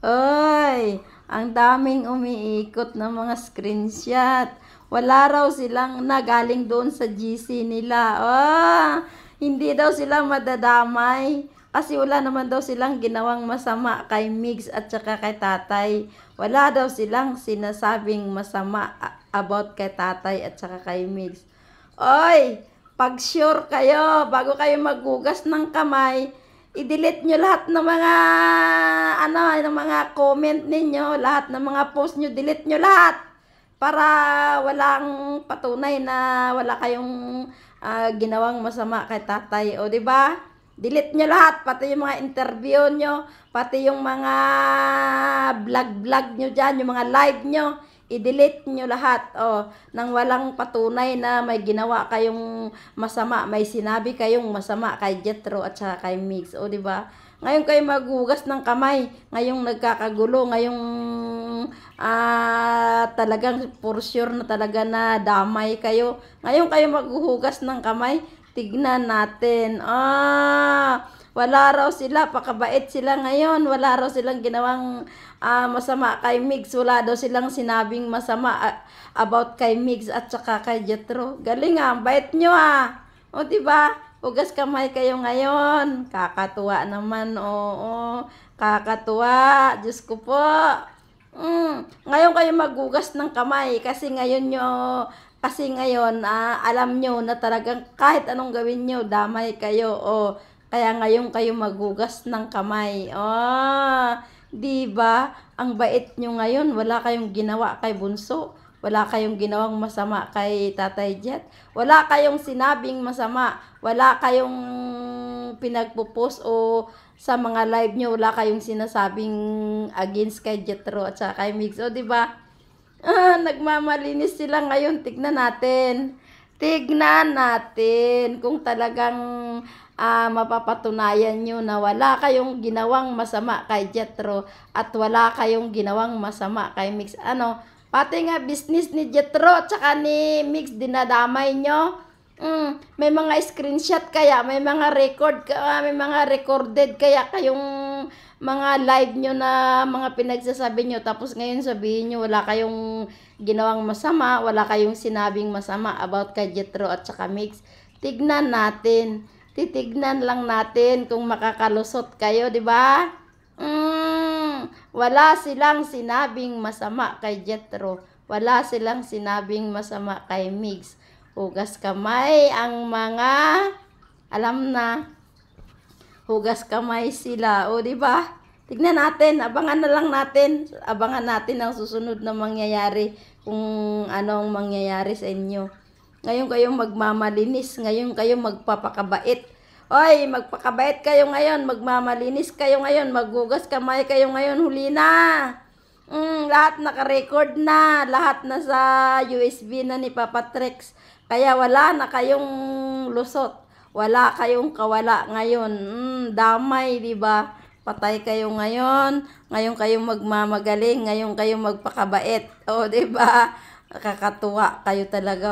Hoy! ang daming umiikot ng mga screenshot. Wala raw silang nagaling doon sa GC nila. Oh, hindi daw sila madadamay. Kasi wala naman daw silang ginawang masama kay Migs at saka kay tatay. Wala daw silang sinasabing masama about kay tatay at saka kay Migs. Oy, pag sure kayo, bago kayo magugas ng kamay, i-delete nyo lahat ng mga ano, ng mga comment ninyo, lahat ng mga post nyo, delete nyo lahat para walang patunay na wala kayong uh, ginawang masama kay tatay. O, di ba? Delete nyo lahat, pati yung mga interview nyo, pati yung mga vlog-vlog nyo dyan, yung mga live nyo i-delete nyo lahat oh, nang walang patunay na may ginawa kayong masama, may sinabi kayong masama kay Jetro at saka kay Mix. O, oh, di ba? Ngayon kayo magugas ng kamay, ngayong nagkakagulo, ngayong uh, talagang for sure na talaga na damay kayo. Ngayon kayo maghuhugas ng kamay, tignan natin. Ah, wala raw sila, pakabait sila ngayon. Wala raw silang ginawang uh, masama kay Migs. Wala daw silang sinabing masama uh, about kay Migs at saka kay Jetro. Galing ah, bait nyo ah. O diba? Ugas kamay kayo ngayon. Kakatuwa naman, oo. Kakatuwa. Diyos ko po. Mm. Ngayon kayo magugas ng kamay kasi ngayon nyo, kasi ngayon ah, alam nyo na talagang kahit anong gawin nyo, damay kayo oh, kaya ngayon kayo magugas ng kamay. Oh, di ba? Ang bait nyo ngayon, wala kayong ginawa kay Bunso. Wala kayong ginawang masama kay Tatay Jet. Wala kayong sinabing masama. Wala kayong pinagpo-post o sa mga live nyo, wala kayong sinasabing against kay Jetro at saka kay Mix. O, di ba? Ah, nagmamalinis sila ngayon. Tignan natin. Tignan natin kung talagang uh, mapapatunayan nyo na wala kayong ginawang masama kay Jetro at wala kayong ginawang masama kay Mix. Ano, pati nga business ni Jetro tsaka ni Mix dinadamay nyo. Mm, may mga screenshot kaya, may mga record, uh, may mga recorded kaya kayong mga live nyo na mga pinagsasabi nyo tapos ngayon sabihin nyo wala kayong ginawang masama wala kayong sinabing masama about kay Jetro at saka Mix tignan natin titignan lang natin kung makakalusot kayo, di ba? Mm, wala silang sinabing masama kay Jetro. Wala silang sinabing masama kay Mix. Hugas kamay ang mga alam na. Hugas kamay sila, o di ba? Tignan natin, abangan na lang natin. Abangan natin ang susunod na mangyayari kung anong mangyayari sa inyo. Ngayon kayo magmamalinis. Ngayon kayo magpapakabait. Oy, magpakabait kayo ngayon. Magmamalinis kayo ngayon. Magugas kamay kayo ngayon. Huli na. Mm, lahat naka-record na. Lahat na sa USB na ni Papa Trex. Kaya wala na kayong lusot. Wala kayong kawala ngayon. Mm, damay, di ba? patay kayo ngayon, ngayon kayong magmamagaling, ngayon kayo magpakabait. oh, 'di ba? Kakatuwa kayo talaga.